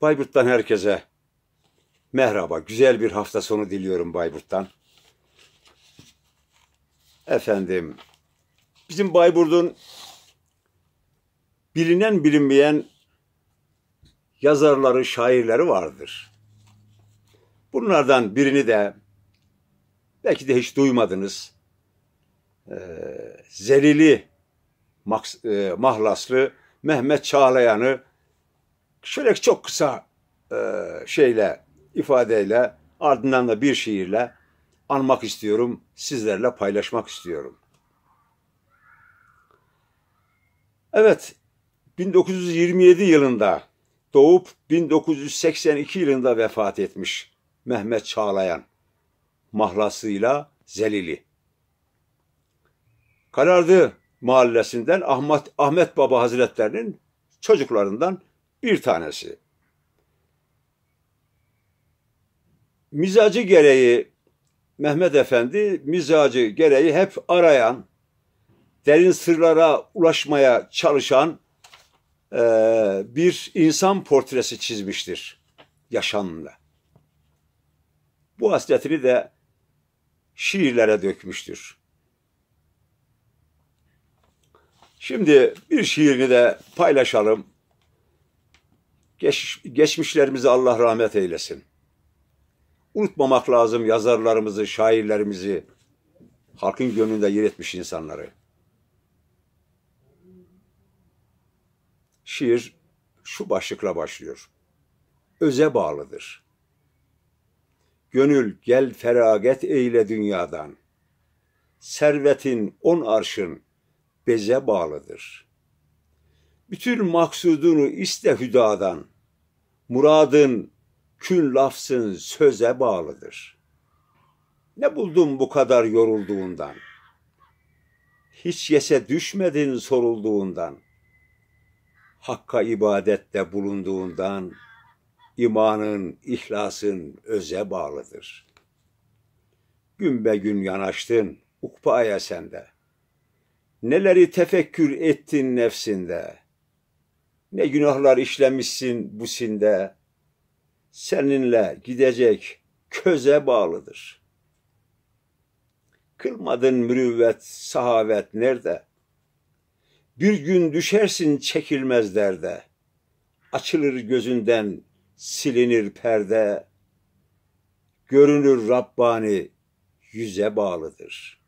Bayburt'tan herkese merhaba. Güzel bir hafta sonu diliyorum Bayburt'tan. Efendim, bizim Bayburt'un bilinen bilinmeyen yazarları, şairleri vardır. Bunlardan birini de belki de hiç duymadınız. Ee, Zelili e, Mahlaslı Mehmet Çağlayan'ı şöyle çok kısa e, şeyle, ifadeyle, ardından da bir şiirle anmak istiyorum, sizlerle paylaşmak istiyorum. Evet, 1927 yılında doğup 1982 yılında vefat etmiş Mehmet Çağlayan. Mahlasıyla Zelili. Karardı mahallesinden Ahmet, Ahmet Baba Hazretlerinin çocuklarından bir tanesi. Mizacı gereği Mehmet Efendi mizacı gereği hep arayan, derin sırlara ulaşmaya çalışan e, bir insan portresi çizmiştir yaşamla. Bu hasretini de şiirlere dökmüştür. Şimdi bir şiirini de paylaşalım. Geç, geçmişlerimizi Allah rahmet eylesin. Unutmamak lazım yazarlarımızı, şairlerimizi, halkın gönlünde yer etmiş insanları. Şiir şu başlıkla başlıyor. Öze bağlıdır. Gönül gel feragat eyle dünyadan. Servetin on arşın beze bağlıdır.'' Bütün maksudunu iste hüdadan. Muradın kün lafsın söze bağlıdır. Ne buldun bu kadar yorulduğundan? Hiç yese düşmedin sorulduğundan. Hakka ibadette bulunduğundan imanın, ihlasın öze bağlıdır. Gün be gün yanaştın, ukbaya sende. Neleri tefekkür ettin nefsinde.'' Ne günahlar işlemişsin bu sinde. Seninle gidecek köze bağlıdır. Kılmadın mürüvvet, sahavet nerede? Bir gün düşersin çekilmez derde. Açılır gözünden silinir perde. Görünür Rabbani yüze bağlıdır.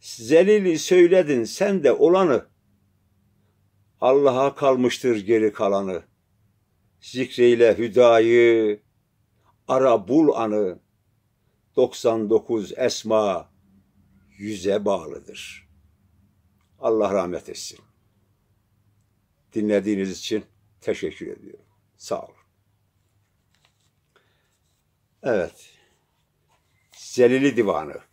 Zelili söyledin sen de olanı Allah'a kalmıştır geri kalanı. Zikreyle hüdayı, ara bul anı, 99 esma yüze bağlıdır. Allah rahmet etsin. Dinlediğiniz için teşekkür ediyorum. Sağ olun. Evet. Zelili Divanı